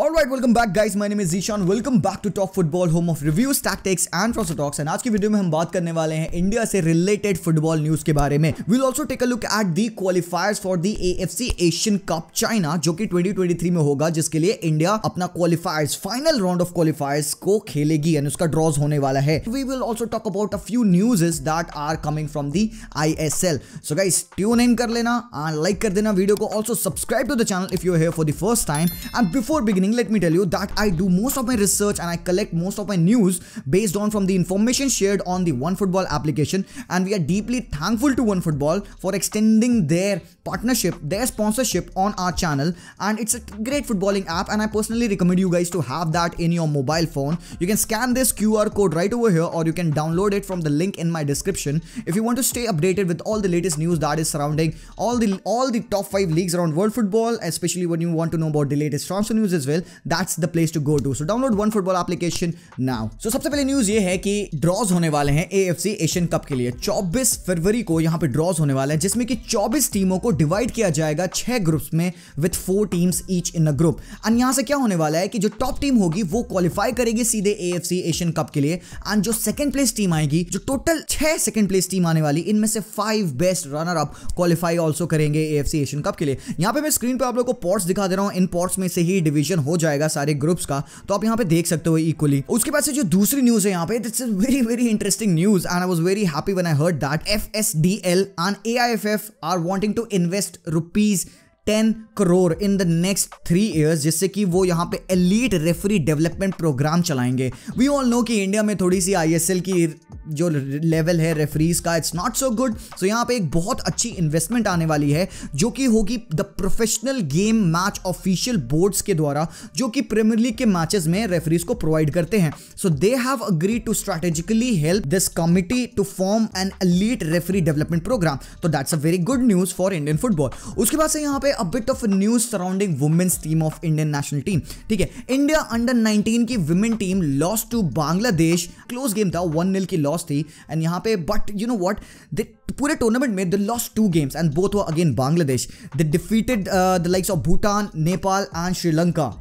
Alright, welcome back guys. My name is Zishan. Welcome back to Top Football, home of reviews, tactics and Frosted Talks. And आज की video में हम बात करने वाले हैं इंडिया से रिलेटेड फुटबॉल न्यूज के बारे में. We'll also take a look at the qualifiers for the AFC Asian Cup China, जो कि 2023 में होगा, जिसके लिए इंडिया अपना qualifiers, final round of qualifiers को खेलेगी एंड उसका ड्रॉज होने वाला है. We will also talk about a few newses that are coming from the ISL. So guys, tune in कर लेना, and like कर देना वीडियो को. Also subscribe to the channel if you're here for the first time. And before beginning let me tell you that I do most of my research and I collect most of my news based on from the information shared on the OneFootball application and we are deeply thankful to OneFootball for extending their partnership, their sponsorship on our channel and it's a great footballing app and I personally recommend you guys to have that in your mobile phone. You can scan this QR code right over here or you can download it from the link in my description if you want to stay updated with all the latest news that is surrounding all the all the top 5 leagues around world football especially when you want to know about the latest transfer news as well well that's the place to go to so download one football application now so सबसे पहले news ये है कि drawers होने वाले हैं AFC Asian cup के लिए 24 फरवरी को यहाँ पे ड्रॉज होने वाले हैं जिसमें कि 24 टीमों को डिवाइड किया जाएगा छह ग्रुप्स में with four teams each in a group and यहाँ से क्या होने वाला है कि जो टॉप टीम होगी वो क्वालिफाई करेगी सीधे एएफसी एशियन कप के लिए एंड जो सेकंड प्लेस टीम आएगी जो टोटल छह सेकंड प्लेस टीम आने वाली इनमें से five best runner up qualify also करेंगे एएफसी एशियन कप के लिए यहाँ पे मैं स्क्रीन पर आप लोग को पॉट्स दिखा दे रहा हूँ इन पॉट्स में से ही डिवीजन हो जाएगा सारे ग्रुप्स का तो आप यहाँ पे देख सकते हो इक्वली उसके बाद से जो दूसरी न्यूज है यहाँ पे that's very very interesting news and I was very happy when I heard that F S D L and A I F F are wanting to invest rupees ten crore in the next three years जिससे कि वो यहाँ पे elite referee development program चलाएंगे we all know कि India में थोड़ी सी आई की जो लेवल है रेफरीज का it's not so good so यहाँ पे एक बहुत अच्छी इन्वेस्टमेंट आने वाली है जो कि होगी the professional game match official boards के द्वारा जो कि प्रीमियर लीग के मैचेस में रेफरीज को प्रोवाइड करते हैं so they have agree to strategically help this committee to form an elite referee development program तो that's a very good news for Indian football उसके बाद से यहाँ पे a bit of news surrounding women's team of Indian national team ठीक है India under nineteen की women team loss to Bangladesh close game था वन नील की लॉस लॉस थी एंड यहाँ पे but you know what the पूरे टूर्नामेंट में the loss two games and both वो again Bangladesh the defeated the likes of Bhutan Nepal and Sri Lanka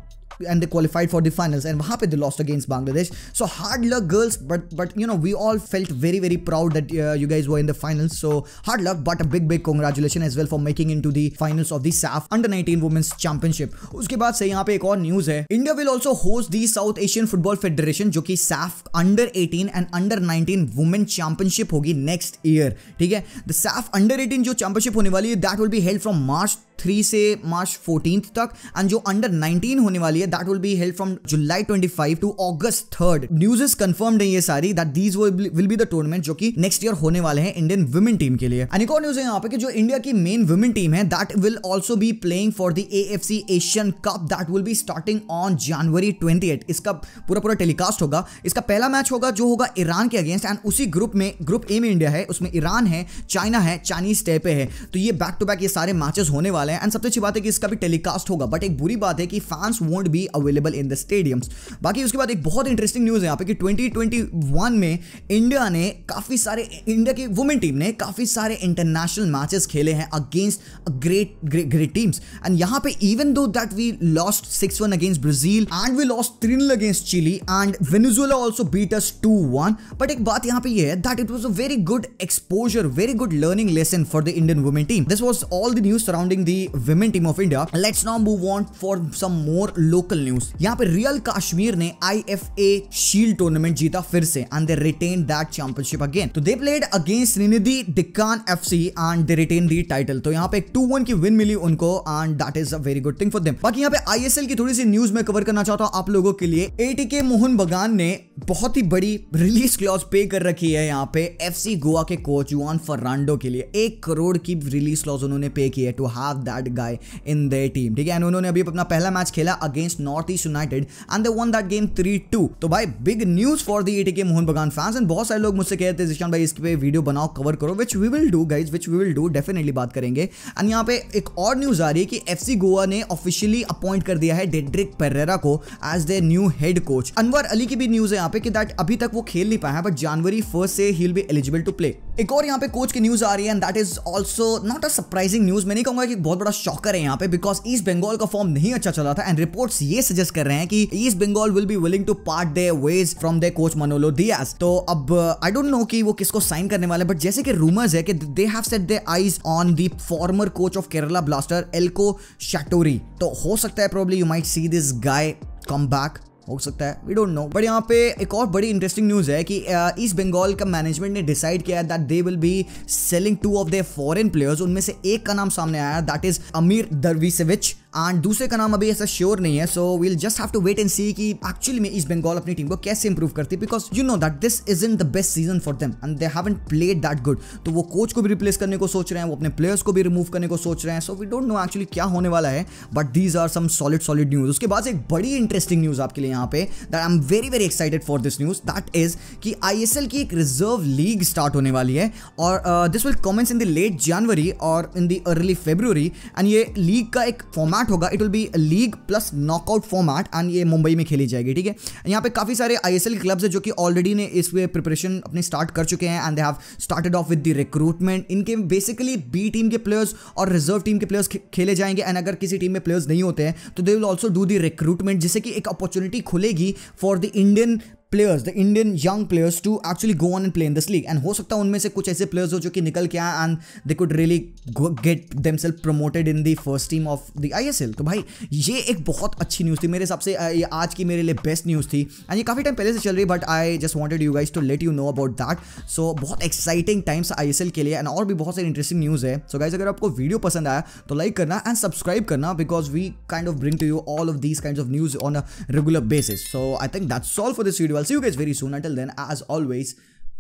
and they qualified for the finals and wahan pe they lost against Bangladesh so hard luck girls but but you know we all felt very very proud that uh, you guys were in the finals so hard luck but a big big congratulations as well for making into the finals of the SAF under 19 women's championship उसके बाद से यहाँ पे एक और news है India will also host the South Asian football federation जो कि SAFF under 18 and under 19 women championship होगी नेक्स्ट ईयर ठीक है द सैफ अंडर 18 जो चैंपियनशिप होने वाली है that will be held from March three से मार्च फोर्टीन तक एंड जो अंडर नाइनटीन होने वाली है that will be held from July twenty five to August third news is confirm है ये सारी that these will be the tournament जो कि नेक्स्ट ईयर होने वाले हैं इंडियन वुमेन टीम के लिए एंड एक और न्यूज है यहाँ पे कि जो इंडिया की मेन वुमेन टीम है that will also be playing for the A F C Asian cup that will be starting on January twenty eight इसका पूरा पूरा टेलीकास्ट होगा इसका पहला मैच होगा जो होगा ईरान के अगेंस्ट एंड उसी ग्रुप में ग्रुप ए में इंडिया है उसमें ईरान है चाइना है चाइनीज टेपे है तो ये बैक टू बैक ये सारे मैचेस होने वाले वाले हैं एंड सबसे अच्छी बात है कि इसका भी टेलीकास्ट होगा बट एक बुरी बात है कि fans won't be available in the stadiums बाकी उसके बाद एक बहुत इंटरेस्टिंग न्यूज़ है यहाँ पे कि 2021 में इंडिया ने काफ़ी सारे इंडिया की वुमेन टीम ने काफ़ी सारे इंटरनेशनल मैचेस खेले हैं against great great teams and यहाँ पे even though that we lost six one against Brazil and we lost three against Chile and Venezuela also beat us two one but एक बात यहाँ पे ये है that it was a very good exposure very good learning lesson for the Indian women team this was all the news surrounding the the men team of India let's Let's move move for some more local news यहाँ पे real Kashmir ने I F A shield tournament जीता फिर से and they retain that championship again तो they played against Sreenidi Deccan F C and they retain the title तो यहाँ पे टू वन की विन मिली उनको and that is a very good thing for them बाकी यहाँ पे आई एस एल की थोड़ी सी न्यूज में कवर करना चाहता हूँ आप लोगों के लिए एटीके मोहन बगान ने बहुत ही बड़ी रिलीज क्लॉज पे कर रखी है यहाँ पे एफ सी गोवा के कोच युआन फर्रांडो के लिए एक करोड़ की रिलीज क्लॉज उन्होंने पे की है to have that guy in the team ठीक है एंड उन्होंने अभी अपना पहला मैच खेला against North East United and they won that game three two तो भाई big news for the T K Mohun बगान फैंस एंड बहुत सारे लोग मुझसे कहते रहे थे जिशान भाई इसके पे वीडियो बनाओ कवर करो which we will do guys which we will do definitely बात करेंगे एंड यहाँ पे एक और न्यूज आ रही है कि एफ गोवा ने ऑफिशियली अपॉइंट कर दिया है डेड्रिक पेरेरा को as the new head coach Anwar Ali की भी न्यूज है यहाँ पे कि दैट अभी तक वो खेल नहीं पाया है बट जनवरी फर्स्ट से ही will be eligible to play एक और यहाँ पे कोच की न्यूज आ रही है and that is also not a surprising news मैं नहीं कहूंगा कि बहुत बड़ा शॉकर है यहाँ पे बिकॉज ईस्ट बंगाल का फॉर्म नहीं अच्छा चला था एंड रिपोर्ट्स ये सजेस्ट कर रहे हैं कि East Bengal will be willing to part the ways from the coach Manolo Diaz तो अब आई डोंट नो कि वो किसको साइन करने वाले बट जैसे कि रूमर्स है कि they have set the eyes on the former coach of Kerala blaster Elco Schattorie तो हो सकता है problem you might see this guy come back हो सकता है वी डोंट नो बट यहाँ पे एक और बड़ी इंटरेस्टिंग न्यूज़ है कि ईस्ट uh, बंगाल का मैनेजमेंट ने डिसाइड किया that they will be selling two of their foreign players उनमें से एक का नाम सामने आया दैट इज अमीर दरवीसेविच एंड दूसरे का नाम अभी ऐसा श्योर नहीं है so we'll just have to wait and see कि एक्चुअली में ईस्ट बंगाल अपनी टीम को कैसे इंप्रूव करती है because you know that this is in the best season for them and they haven't played that good तो वो कोच को भी रिप्लेस करने को सोच रहे हैं वो अपने प्लेयर्स को भी रिमूव करने को सोच रहे हैं so we don't know actually क्या होने वाला है but these are some solid solid news उसके बाद एक बड़ी इंटरेस्टिंग न्यूज आपके लिए यहाँ पे that I am very very excited for this news that is कि आई की एक रिजर्व लीग स्टार्ट होने वाली है और this will commence in the late January और in the early February and ये लीग का एक फॉर्मेट होगा it will be league plus knockout format and ये मुंबई में खेली जाएगी ठीक है यहाँ पे काफ़ी सारे आई एस क्लब्स है जो कि ऑलरेडी ने इस वे प्रिपरेशन अपनी स्टार्ट कर चुके हैं and they have started off with the recruitment इनके बेसिकली बी टीम के प्लेयर्स और रिजर्व टीम के प्लेयर्स खेले जाएंगे एंड अगर किसी टीम में प्लेयर्स नहीं होते हैं तो they will also do the recruitment जिससे कि एक अपॉर्चुनिटी खुलेगी for the Indian players the Indian young players to actually go on and play in this league and हो सकता है उनमें से कुछ ऐसे प्लेयर्स हो जो कि निकल के आए and they could really get themselves promoted in the first team of the I S L तो भाई ये एक बहुत अच्छी न्यूज़ थी मेरे हिसाब से ये आज की मेरे लिए बेस्ट न्यूज़ थी एंड ये काफ़ी टाइम पहले से चल रही but I just wanted you guys to let you know about that so बहुत exciting times I S L के लिए एंड और भी बहुत सारी इंटरेस्टिंग न्यूज़ है सो so गाइज अगर आपको वीडियो पसंद आया तो लाइक करना एंड सब्सक्राइब करना because we kind of bring to you all of these kind of news on a regular basis so I think that's all for this video well. See you guys very soon. Until then, as always,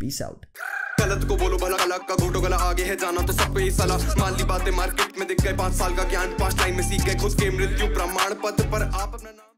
peace out. गलत को बोलो भला अलग का घोटो गला आगे है जाना तो सब पे सला मान ली बातें मार्केट में दिख गए पांच साल का ज्ञान पांच टाइम में सीख गए खुद के मृत्यु प्रमाण पत्र पर आप अपना